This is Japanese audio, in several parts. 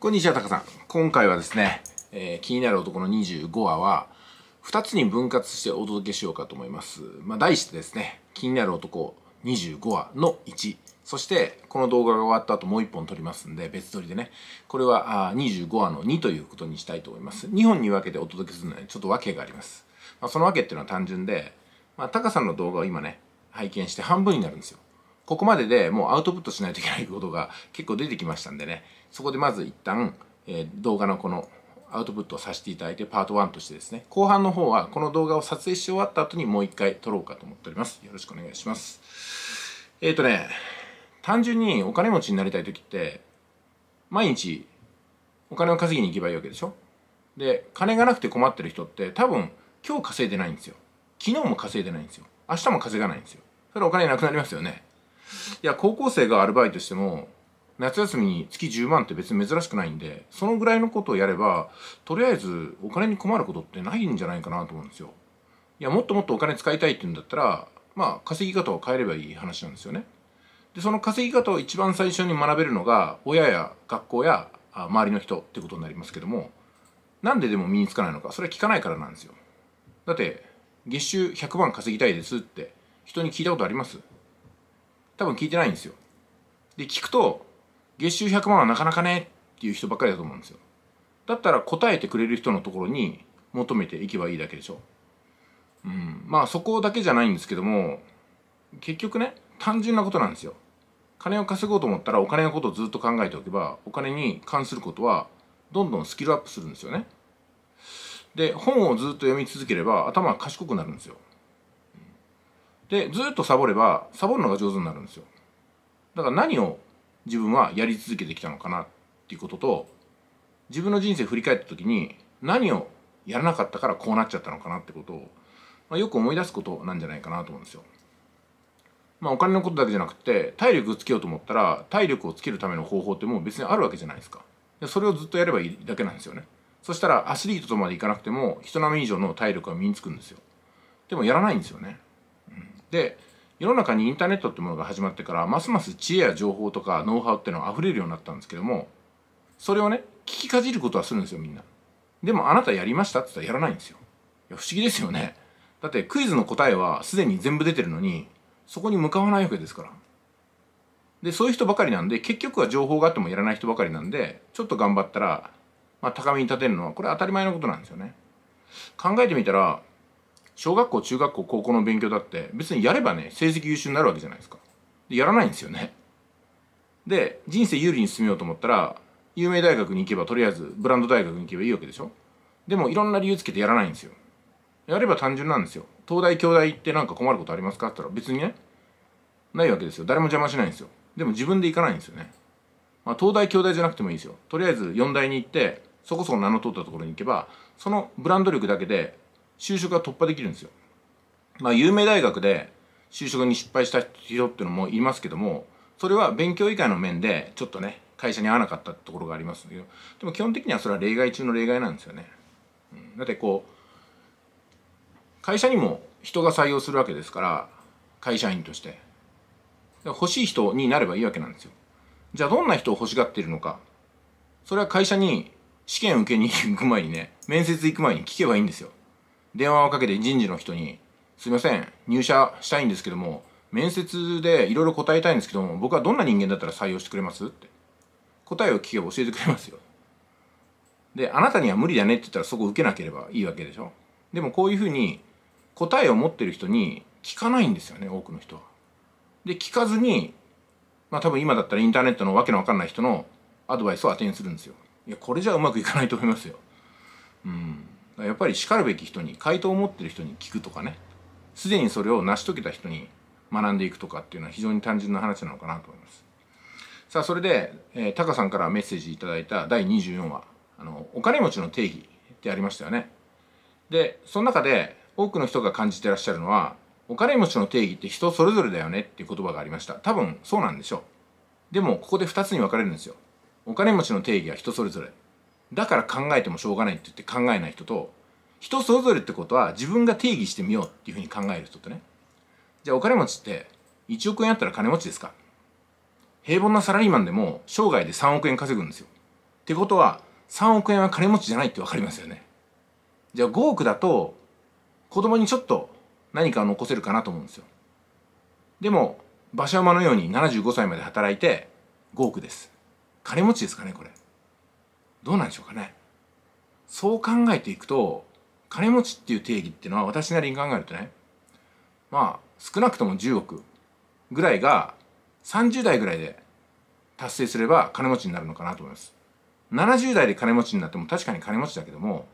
こんにちは、タカさん。今回はですね、えー、気になる男の25話は、2つに分割してお届けしようかと思います。まあ、題してですね、気になる男25話の1。そして、この動画が終わった後もう1本撮りますんで、別撮りでね、これはあ25話の2ということにしたいと思います。2本に分けてお届けするのはちょっと訳があります。まあ、その訳っていうのは単純で、まあ、タカさんの動画を今ね、拝見して半分になるんですよ。ここまででもうアウトプットしないといけないことが結構出てきましたんでね、そこでまず一旦、えー、動画のこのアウトプットをさせていただいてパート1としてですね後半の方はこの動画を撮影し終わった後にもう一回撮ろうかと思っておりますよろしくお願いしますえっ、ー、とね単純にお金持ちになりたい時って毎日お金を稼ぎに行けばいいわけでしょで金がなくて困ってる人って多分今日稼いでないんですよ昨日も稼いでないんですよ明日も稼がないんですよそれお金なくなりますよねいや高校生がアルバイトしても夏休みに月10万って別に珍しくないんでそのぐらいのことをやればとりあえずお金に困ることってないんじゃないかなと思うんですよ。いやもっともっとお金使いたいって言うんだったらまあ稼ぎ方を変えればいい話なんですよね。でその稼ぎ方を一番最初に学べるのが親や学校や周りの人ってことになりますけどもなんででも身につかないのかそれは聞かないからなんですよ。だって月収100万稼ぎたいですって人に聞いたことあります多分聞いてないんですよ。で聞くと月収100万はなかなかねっていう人ばっかりだと思うんですよだったら答えてくれる人のところに求めていけばいいだけでしょうんまあそこだけじゃないんですけども結局ね単純なことなんですよ金を稼ごうと思ったらお金のことをずっと考えておけばお金に関することはどんどんスキルアップするんですよねで本をずっと読み続ければ頭は賢くなるんですよでずっとサボればサボるのが上手になるんですよだから何を自分はやり続けてきたのかなっていうことと自分の人生振り返った時に何をやらなかったからこうなっちゃったのかなってことを、まあ、よく思い出すことなんじゃないかなと思うんですよ。まあ、お金のことだけじゃなくて体力をつけようと思ったら体力をつけるための方法ってもう別にあるわけじゃないですか。でそれをずっとやればいいだけなんですよね。そしたらアスリートとまでいかなくても人並み以上の体力は身につくんですよ。でもやらないんですよね。うん、で世の中にインターネットってものが始まってからますます知恵や情報とかノウハウっていうのは溢れるようになったんですけどもそれをね聞きかじることはするんですよみんなでもあなたやりましたって言ったらやらないんですよいや不思議ですよねだってクイズの答えはすでに全部出てるのにそこに向かわないわけですからでそういう人ばかりなんで結局は情報があってもやらない人ばかりなんでちょっと頑張ったら、まあ、高みに立てるのはこれ当たり前のことなんですよね考えてみたら小学校中学校高校の勉強だって別にやればね成績優秀になるわけじゃないですかでやらないんですよねで人生有利に進めようと思ったら有名大学に行けばとりあえずブランド大学に行けばいいわけでしょでもいろんな理由つけてやらないんですよやれば単純なんですよ東大京大行ってなんか困ることありますかって言ったら別にねないわけですよ誰も邪魔しないんですよでも自分で行かないんですよね、まあ、東大京大じゃなくてもいいですよとりあえず4大に行ってそこそこ名の通ったところに行けばそのブランド力だけで就職が突破できるんですよ。まあ、有名大学で就職に失敗した人っていうのもいますけども、それは勉強以外の面で、ちょっとね、会社に合わなかったところがありますけど、でも基本的にはそれは例外中の例外なんですよね。だってこう、会社にも人が採用するわけですから、会社員として。欲しい人になればいいわけなんですよ。じゃあどんな人を欲しがっているのか。それは会社に試験受けに行く前にね、面接行く前に聞けばいいんですよ。電話をかけて人事の人に「すいません入社したいんですけども面接でいろいろ答えたいんですけども僕はどんな人間だったら採用してくれます?」って答えを聞けば教えてくれますよであなたには無理だねって言ったらそこ受けなければいいわけでしょでもこういうふうに答えを持ってる人に聞かないんですよね多くの人はで聞かずにまあ多分今だったらインターネットのわけのわかんない人のアドバイスを当てにするんですよいやこれじゃうまくいかないと思いますようんやっぱりしかるべき人に回答を持ってる人に聞くとかねすでにそれを成し遂げた人に学んでいくとかっていうのは非常に単純な話なのかなと思います。さあそれで、えー、タカさんからメッセージいただいた第24話あの「お金持ちの定義」ってありましたよね。でその中で多くの人が感じてらっしゃるのはお金持ちの定義って人それぞれだよねっていう言葉がありました多分そうなんでしょうでもここで2つに分かれるんですよお金持ちの定義は人それぞれだから考えてもしょうがないって言って考えない人と人それぞれってことは自分が定義してみようっていうふうに考える人とねじゃあお金持ちって1億円あったら金持ちですか平凡なサラリーマンでも生涯で3億円稼ぐんですよ。ってことは3億円は金持ちじゃないって分かりますよね。じゃあ5億だと子供にちょっと何かを残せるかなと思うんですよ。でも馬車馬のように75歳まで働いて5億です。金持ちですかねこれ。どうなんでしょうかねそう考えていくと金持ちっていう定義っていうのは私なりに考えるとねまあ少なくとも10億ぐらいが30代ぐらいで達成すれば金持ちになるのかなと思います70代で金持ちになっても確かに金持ちだけども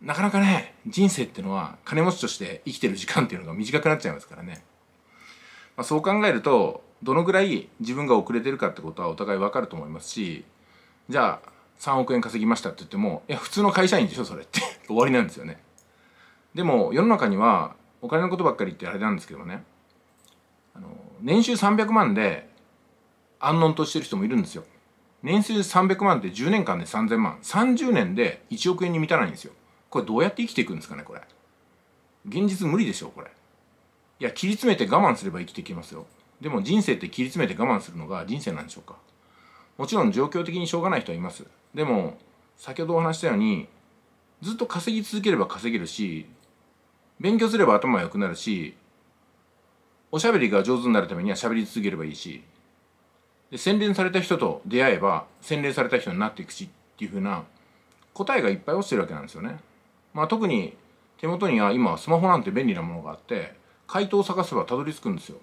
なかなかね人生ってのは金持ちとして生きてる時間っていうのが短くなっちゃいますからね、まあ、そう考えるとどのぐらい自分が遅れてるかってことはお互い分かると思いますしじゃあ3億円稼ぎましたって言ってもいや普通の会社員でしょそれって 終わりなんですよねでも世の中にはお金のことばっかり言ってあれなんですけどねあの年収300万で安穏としてる人もいるんですよ年収300万って10年間で3000万30年で1億円に満たないんですよこれどうやって生きていくんですかねこれ現実無理でしょこれいや切り詰めて我慢すれば生きていけますよでも人生って切り詰めて我慢するのが人生なんでしょうかもちろん状況的にしょうがない人はいますでも先ほどお話したようにずっと稼ぎ続ければ稼げるし勉強すれば頭が良くなるしおしゃべりが上手になるためにはしゃべり続ければいいしで洗練された人と出会えば洗練された人になっていくしっていうふうな答えがいっぱい落ちてるわけなんですよね。まあ、特に手元には今スマホなんて便利なものがあって回答を探せばたどり着くんですよ。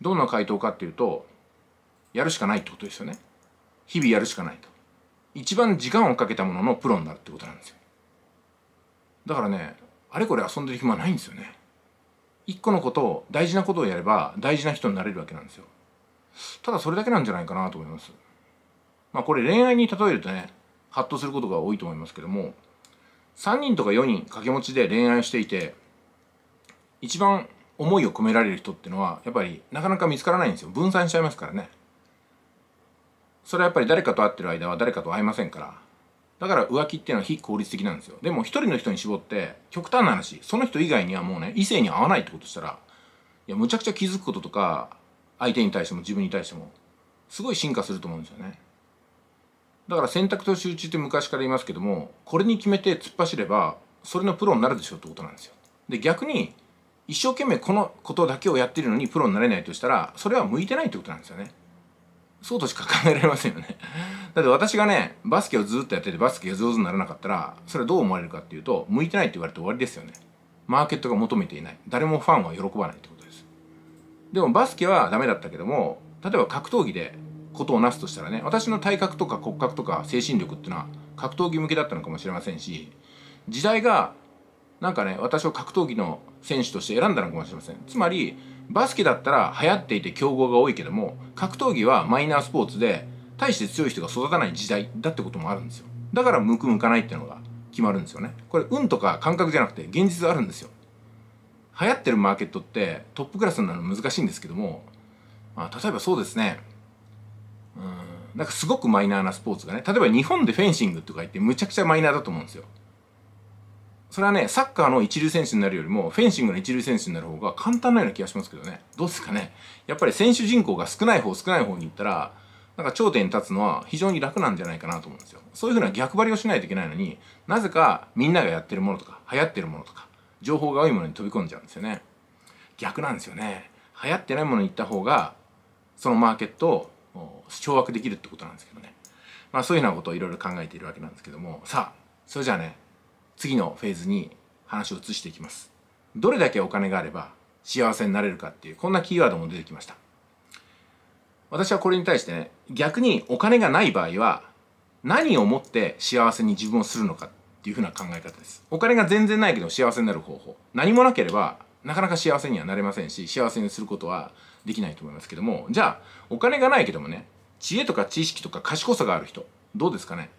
どんな回答かっていうとやるしかないってことですよね日々やるしかないと一番時間をかけたもののプロになるってことなんですよだからねあれこれ遊んでる暇ないんですよね一個のことを大事なことをやれば大事な人になれるわけなんですよただそれだけなんじゃないかなと思いますまあこれ恋愛に例えるとねハッとすることが多いと思いますけども3人とか4人掛け持ちで恋愛をしていて一番思いを込められる人ってのはやっぱりなかなか見つからないんですよ分散しちゃいますからねそれはやっぱり誰かと会ってる間は誰かと会いませんからだから浮気っていうのは非効率的なんですよでも一人の人に絞って極端な話その人以外にはもうね異性に会わないってことしたらいやむちゃくちゃ気づくこととか相手に対しても自分に対してもすごい進化すると思うんですよねだから選択と集中って昔から言いますけどもこれに決めて突っ走ればそれのプロになるでしょうってことなんですよで逆に一生懸命このことだけをやってるのにプロになれないとしたらそれは向いてないってことなんですよねそうとしか考えられませんよね だって私がねバスケをずっとやっててバスケが上手にならなかったらそれはどう思われるかっていうと向いてないって言われて終わりですよねマーケットが求めていない誰もファンは喜ばないってことですでもバスケはダメだったけども例えば格闘技でことをなすとしたらね私の体格とか骨格とか精神力っていうのは格闘技向けだったのかもしれませんし時代がなんかね私を格闘技の選手として選んだのかもしれませんつまりバスケだったら流行っていて競合が多いけども格闘技はマイナースポーツで大して強い人が育たない時代だってこともあるんですよだからむくむかないっていうのが決まるんですよねこれ運とか感覚じゃなくて現実あるんですよ流行ってるマーケットってトップクラスになるの難しいんですけども、まあ、例えばそうですねうんなんかすごくマイナーなスポーツがね例えば日本でフェンシングとか言ってむちゃくちゃマイナーだと思うんですよそれはね、サッカーの一流選手になるよりも、フェンシングの一流選手になる方が簡単なような気がしますけどね。どうですかね。やっぱり選手人口が少ない方、少ない方に行ったら、なんか頂点に立つのは非常に楽なんじゃないかなと思うんですよ。そういうふうな逆張りをしないといけないのに、なぜかみんながやってるものとか、流行ってるものとか、情報が多いものに飛び込んじゃうんですよね。逆なんですよね。流行ってないものに行った方が、そのマーケットを掌握できるってことなんですけどね。まあそういうようなことをいろいろ考えているわけなんですけども、さあ、それじゃあね、次のフェーズに話を移していきますどれだけお金があれば幸せになれるかっていうこんなキーワードも出てきました私はこれに対してね逆にお金がない場合は何をもって幸せに自分をするのかっていうふうな考え方ですお金が全然ないけど幸せになる方法何もなければなかなか幸せにはなれませんし幸せにすることはできないと思いますけどもじゃあお金がないけどもね知恵とか知識とか賢さがある人どうですかね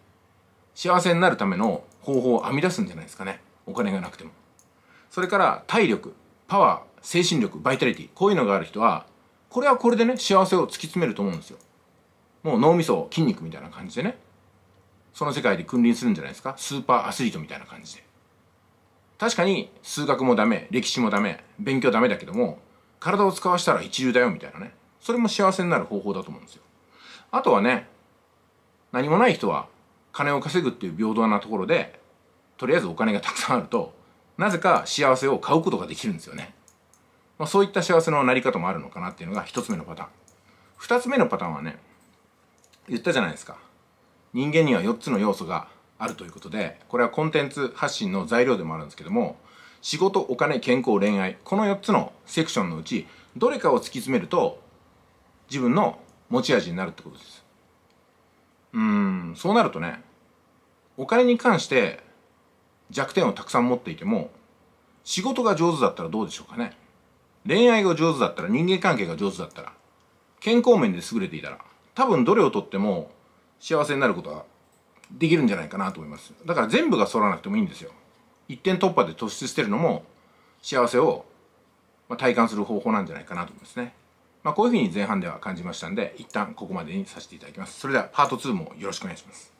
幸せになるための方法を編み出すんじゃないですかねお金がなくてもそれから体力パワー精神力バイタリティこういうのがある人はこれはこれでね幸せを突き詰めると思うんですよもう脳みそ筋肉みたいな感じでねその世界で君臨するんじゃないですかスーパーアスリートみたいな感じで確かに数学もダメ歴史もダメ勉強ダメだけども体を使わせたら一流だよみたいなねそれも幸せになる方法だと思うんですよあとはね何もない人は金を稼ぐっていう平等なところでとりあえずお金がたくさんあるとなぜか幸せを買うことができるんですよね、まあ、そういった幸せのなり方もあるのかなっていうのが1つ目のパターン2つ目のパターンはね言ったじゃないですか人間には4つの要素があるということでこれはコンテンツ発信の材料でもあるんですけども仕事お金健康恋愛この4つのセクションのうちどれかを突き詰めると自分の持ち味になるってことですうーんそうなるとねお金に関して弱点をたくさん持っていても仕事が上手だったらどうでしょうかね恋愛が上手だったら人間関係が上手だったら健康面で優れていたら多分どれをとっても幸せになることはできるんじゃないかなと思いますだから全部が揃わなくてもいいんですよ一点突破で突出してるのも幸せを体感する方法なんじゃないかなと思いますねまあ、こういうふうに前半では感じましたんで一旦ここまでにさせていただきますそれではパート2もよろしくお願いします